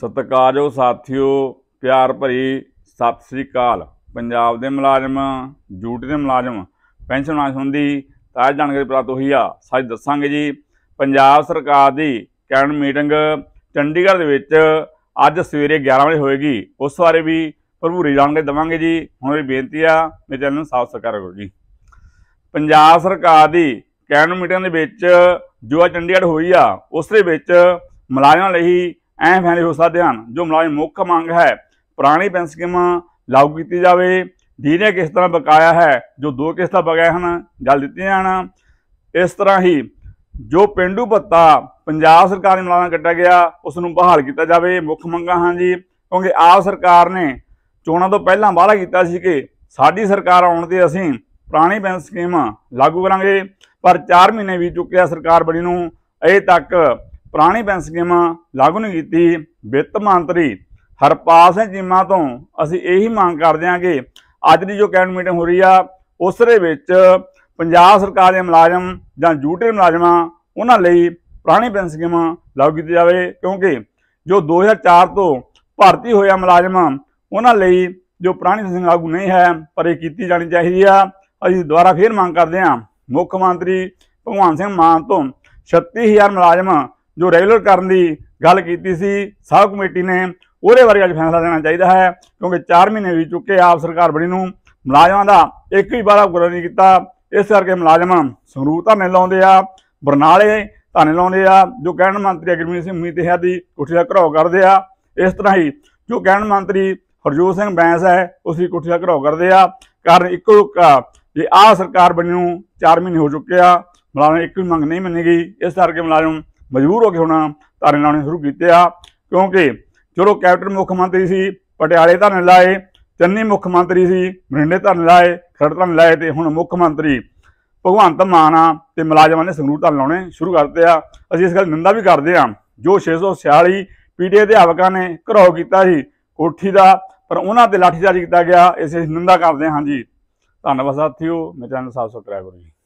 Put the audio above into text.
ਸਤਿਕਾਰਯੋਗ ਸਾਥੀਓ ਪਿਆਰ ਭਰੀ ਸਤਿ ਸ੍ਰੀ ਅਕਾਲ ਪੰਜਾਬ ਦੇ ਮੁਲਾਜ਼ਮ ਡਿਊਟੀ ਦੇ ਮੁਲਾਜ਼ਮ ਪੈਨਸ਼ਨ ਨਾਲ ਸੰਬੰਧੀ ਤਾਜ਼ਾ ਜਾਣਕਾਰੀ ਪ੍ਰਾਪਤ ਹੋਈ ਆ ਸੱਚ ਦੱਸਾਂਗੇ ਜੀ ਪੰਜਾਬ ਸਰਕਾਰ ਦੀ ਕੈਨ ਮੀਟਿੰਗ ਚੰਡੀਗੜ੍ਹ ਦੇ ਵਿੱਚ ਅੱਜ ਸਵੇਰੇ 11 ਵਜੇ ਹੋਏਗੀ ਉਸ ਬਾਰੇ ਵੀ ਭਰਪੂਰੀ ਜਾਣਕਾਰੀ ਦਵਾਂਗੇ ਜੀ ਹੁਣ ਵੀ ਬੇਨਤੀ ਆ ਮੇਰੇ ਚੈਨਲ ਨੂੰ ਸਬਸਕ੍ਰਾਈਬ ਕਰੋ ਜੀ ਪੰਜਾਬ ਸਰਕਾਰ ਦੀ ਕੈਨ ਮੀਟਿੰਗ ਦੇ ਵਿੱਚ ਜੋ ਆ ਚੰਡੀਗੜ੍ਹ ਹੋਈ ਆ ਉਸ ਦੇ ਵਿੱਚ ਮੁਲਾਜ਼ਮਾਂ ਲਈ ਐ ਫੈਸਲੇ ਹੋ ਸਕਦੇ ਹਨ ਜੋ ਮੁਲਾਜ਼ਮ ਮੁੱਖ ਮੰਗ ਹੈ ਪੁਰਾਣੀ ਪੈਨਸ਼ਨ ਸਕੀਮਾਂ ਲਾਗੂ ਕੀਤੀ ਜਾਵੇ ਜਿਹਨੇ ਕਿਸ ਤਰ੍ਹਾਂ ਬਕਾਇਆ ਹੈ ਜੋ ਦੋ ਕਿਸ਼ਤਾਂ ਬਗਾਇਆ ਹਨ ਜਲ ਦਿੱਤੀਆਂ ਜਾਣਾ ਇਸ ਤਰ੍ਹਾਂ ਹੀ ਜੋ ਪਿੰਡੂ ਭੱਤਾ ਪੰਜਾਬ ਸਰਕਾਰ ਨੇ ਮੁਲਾਜ਼ਮਾਂ ਕੱਟਿਆ ਗਿਆ ਉਸ ਨੂੰ ਬਹਾਲ ਕੀਤਾ ਜਾਵੇ ਮੁੱਖ ਮੰਗਾਂ ਹਨ ਜੀ ਕਿਉਂਕਿ ਆਪ ਸਰਕਾਰ ਨੇ ਚੋਣਾਂ ਤੋਂ ਪਹਿਲਾਂ ਵਾਅਦਾ ਕੀਤਾ ਸੀ ਕਿ ਸਾਡੀ ਸਰਕਾਰ ਆਉਣ ਤੇ ਅਸੀਂ ਪੁਰਾਣੀ ਪੈਨਸ਼ਨ ਸਕੀਮ ਲਾਗੂ ਕਰਾਂਗੇ ਪਰ 4 ਮਹੀਨੇ ਵੀ ਚੁੱਕਿਆ ਸਰਕਾਰ ਬਣੀ ਨੂੰ ਅਜੇ ਤੱਕ ਪੁਰਾਣੀ ਪੈਨਸ਼ਨ ਸਕੀਮਾਂ ਲਾਗੂ ਨਹੀਂ ਕੀਤੀ ਵਿੱਤ ਮੰਤਰੀ ਹਰਪਾਲ ਸਿੰਘ ਜੀਮਾ ਤੋਂ ਅਸੀਂ ਇਹੀ ਮੰਗ ਕਰਦੇ ਹਾਂ ਕਿ ਅੱਜ ਦੀ ਜੋ ਕੈਬਨਿਟ ਮੀਟਿੰਗ ਹੋ ਰਹੀ ਆ ਉਸ ਦੇ ਵਿੱਚ ਪੰਜਾਬ ਸਰਕਾਰ ਦੇ ਮੁਲਾਜ਼ਮ ਜਾਂ ਜੂਟੇ ਮੁਲਾਜ਼ਮਾਂ ਉਹਨਾਂ ਲਈ ਪੁਰਾਣੀ ਪੈਨਸ਼ਨ ਸਕੀਮਾਂ ਲਾਗੂ ਕੀਤੀ ਜਾਵੇ ਕਿਉਂਕਿ ਜੋ 2004 ਤੋਂ ਭਰਤੀ ਹੋਇਆ ਮੁਲਾਜ਼ਮ ਉਹਨਾਂ ਲਈ ਜੋ ਪੁਰਾਣੀ ਪੈਨਸ਼ਨ ਲਾਗੂ ਨਹੀਂ ਹੈ ਪਰ ਇਹ ਕੀਤੀ ਜਾਣੀ ਚਾਹੀਦੀ ਆ ਅਸੀਂ ਦੁਬਾਰਾ ਫੇਰ ਮੰਗ ਕਰਦੇ ਹਾਂ ਮੁੱਖ ਮੰਤਰੀ ਭਗਵਾਨ ਸਿੰਘ ਮਾਨ ਤੋਂ 36000 ਮੁਲਾਜ਼ਮ ਜੋ ਰੈਗੂਲਰ ਕਰਨ ਦੀ ਗੱਲ ਕੀਤੀ ਸੀ ਸਾਬ ਕਮੇਟੀ ਨੇ ਉਹਦੇ ਬਾਰੇ ਅੱਜ ਫੈਸਲਾ ਲੈਣਾ ਚਾਹੀਦਾ ਹੈ ਕਿਉਂਕਿ 4 ਮਹੀਨੇ ਵੀ ਚੁੱਕੇ ਆਪ ਸਰਕਾਰ ਬਣੀ ਨੂੰ ਮੁਲਾਜ਼ਮਾਂ ਦਾ ਇੱਕ ਵੀ ਬਾਰਾ ਗੁਰਾ ਨਹੀਂ ਕੀਤਾ ਇਸ ਕਰਕੇ ਮੁਲਾਜ਼ਮ ਸੰਗਰੂਰ ਨਹੀਂ ਲਾਉਂਦੇ ਆ ਬਰਨਾਲੇ ਧਾਨੇ ਲਾਉਂਦੇ ਆ ਜੋ ਕਹਿਣ ਮੰਤਰੀ ਅਗਰਮੀਤ ਸਿੰਘ ਮੀਤ ਹੈ ਦੀ ਕੋਠੀ ਦਾ ਘਰਾਓ ਕਰਦੇ ਆ ਇਸ ਤਰ੍ਹਾਂ ਹੀ ਜੋ ਕਹਿਣ ਮੰਤਰੀ ਹਰਜੋਤ ਸਿੰਘ ਬੈਂਸ ਹੈ ਉਸੇ ਦੀ ਦਾ ਘਰਾਓ ਕਰਦੇ ਆ ਕਾਰਨ ਇੱਕੋ ਇੱਕਾ ਜੇ ਆ ਸਰਕਾਰ ਬਣੀ ਨੂੰ 4 ਮਹੀਨੇ ਹੋ ਚੁੱਕੇ ਆ ਮੁਲਾਜ਼ਮ ਇੱਕ ਵੀ ਮੰਗ ਨਹੀਂ ਮੰਨੀ ਗਈ ਇਸ ਕਰਕੇ ਮੁਲਾਜ਼ਮ ਮਜਬੂਰ ਹੋ ਕੇ ਹੁਣ ਧਰਨੇ ਲਾਉਣੇ ਸ਼ੁਰੂ ਕੀਤੇ ਆ ਕਿਉਂਕਿ ਜਦੋਂ ਕੈਪਟਨ ਮੁੱਖ ਮੰਤਰੀ ਸੀ ਪਟਿਆਲੇ ਧਰਨੇ ਲਾਏ ਚੰਨੀ ਮੁੱਖ ਮੰਤਰੀ ਸੀ ਮਰਿੰਡੇ ਧਰਨੇ ਲਾਏ ਖਰੜ ਧਰਨੇ ਲਾਏ ਤੇ ਹੁਣ ਮੁੱਖ ਮੰਤਰੀ ਭਗਵੰਤ ਮਾਨ ਆ ਤੇ ਮੁਲਾਜ਼ਮਾਂ ਨੇ ਸੰਗਰੂਰ ਧਰਨੇ ਲਾਉਣੇ ਸ਼ੁਰੂ ਕਰਤੇ ਆ ਅਸੀਂ ਇਸ ਗੱਲ ਨਿੰਦਾ ਵੀ ਕਰਦੇ ਆ ਜੋ 646 ਪੀਟੀਏ ਅਧਿਆਪਕਾਂ ਨੇ ਘਰੋ ਕੀਤਾ ਸੀ ਕੋਠੀ ਦਾ ਪਰ ਉਹਨਾਂ ਤੇ ਲਾਠੀਚਾਰਜ ਕੀਤਾ ਗਿਆ ਇਸੇ ਨਿੰਦਾ ਕਰਦੇ ਹਾਂ ਜੀ ਧੰਨਵਾਦ ਸਾਥੀਓ ਮੇਰੇ ਚੈਨਲ ਸਬਸਕ੍ਰਾਈਬ ਕਰੋ ਜੀ